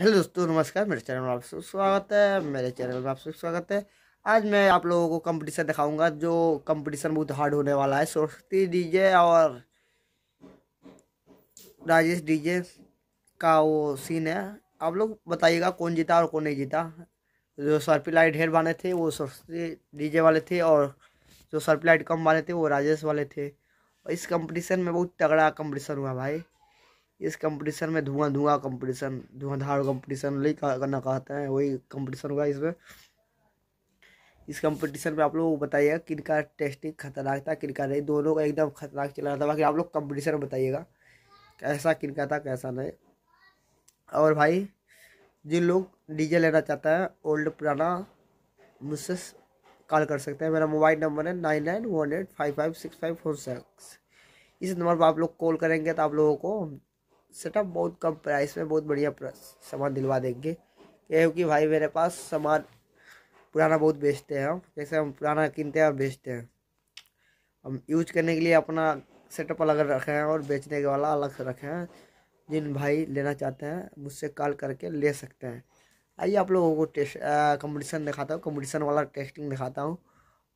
hello दोस्तों नमस्कार मेरे चैनल में आप सब स्वागत है मेरे चैनल में आप सब स्वागत है आज मैं आप लोगों को कंपटीशन दिखाऊंगा जो कंपटीशन बहुत हार्ड होने वाला है सरस्वती डीजे और राजेश डीजे का वो सीन है आप लोग बताइएगा कौन जीता और कौन नहीं जीता जो लाइट हेयर वाले थे वो सरस्वती डीजे वाले थे और जो लाइट कम वाले थे वो राजेश वाले थे और इस कंपटीशन में बहुत तगड़ा कंपटीशन हुआ भाई इस कंपटीशन में धुआं धुआं कंपटीशन धुआंधार कंपटीशन ले करना कहते हैं वही कंपटीशन होगा इसमें इस कंपटीशन में आप लोग बताइएगा किन का टेस्टिंग खतरनाक था किन का नहीं दोनों का एकदम खतरनाक चल रहा था बाकी आप लोग कंपटीशन में बताइएगा कैसा किन का था कैसा नहीं और भाई जिन लोग डीजे लेना चाहता है ओल्ड पुराना मुझसे कॉल कर सकते हैं मेरा मोबाइल नंबर है nine nine one eight five five six five four six इस नंबर पर आप लोग कॉल करेंगे तो आप लोगों को सेटअप बहुत कम प्राइस में बहुत बढ़िया सामान दिलवा देंगे क्योंकि भाई मेरे पास सामान पुराना बहुत बेचते हैं हम जैसे हम पुराना किनते हैं और बेचते हैं हम यूज करने के लिए अपना सेटअप अलग रखे हैं और बेचने के वाला अलग से रखे हैं जिन भाई लेना चाहते हैं मुझसे कॉल करके ले सकते हैं आइए आप लोगों को टेस्ट कंपटीशन दिखाता हूँ कंपटीशन वाला टेस्टिंग दिखाता हूँ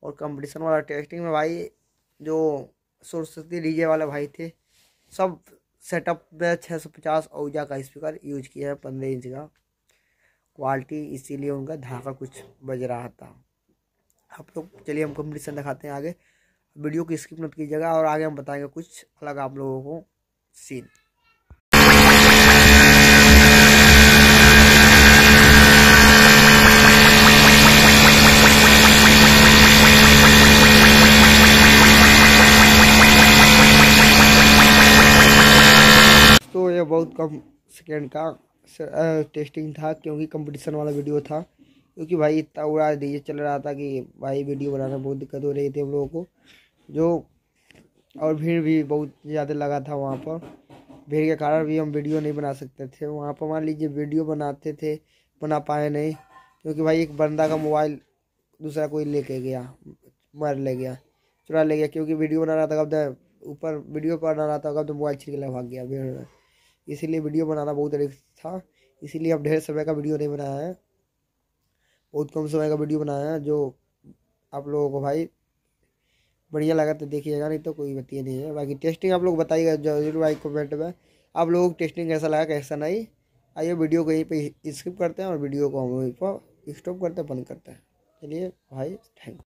और कंपटीशन वाला टेस्टिंग में भाई जो सरस्वती डीजे वाले भाई थे सब सेटअप में छः सौ पचास ओजा का स्पीकर यूज किया है पंद्रह इंच का क्वालिटी इसीलिए उनका धाका कुछ बज रहा था आप लोग चलिए हम कंपटीशन दिखाते हैं आगे वीडियो की स्किप मत कीजिएगा और आगे हम बताएंगे कुछ अलग आप लोगों को सीन ये बहुत कम सेकेंड का टेस्टिंग था क्योंकि कंपटीशन वाला वीडियो था क्योंकि भाई इतना उड़ा डीजे चल रहा था कि भाई वीडियो बनाना बहुत दिक्कत हो रही थी हम लोगों को जो और भीड़ भी बहुत ज़्यादा लगा था वहाँ पर भीड़ के कारण भी हम वीडियो नहीं बना सकते थे वहाँ पर मान लीजिए वीडियो बनाते थे बना पाए नहीं क्योंकि भाई एक बंदा का मोबाइल दूसरा कोई लेके गया मर ले गया चुरा ले गया क्योंकि वीडियो बना रहा था कब ऊपर वीडियो बना रहा था कब तो मोबाइल के भाग गया भीड़ इसीलिए वीडियो बनाना बहुत अधिक था इसीलिए अब ढेर समय का वीडियो नहीं बनाया है बहुत कम समय का वीडियो बनाया है जो आप लोगों को भाई बढ़िया लगा तो देखिएगा नहीं तो कोई बतिया नहीं है बाकी टेस्टिंग आप लोग बताइएगा जरूर भाई कमेंट में आप लोगों को टेस्टिंग कैसा लगा कैसा नहीं आइए वीडियो को यहीं पर स्किप करते हैं और वीडियो को हम स्टॉप करते हैं बंद करते हैं चलिए भाई थैंक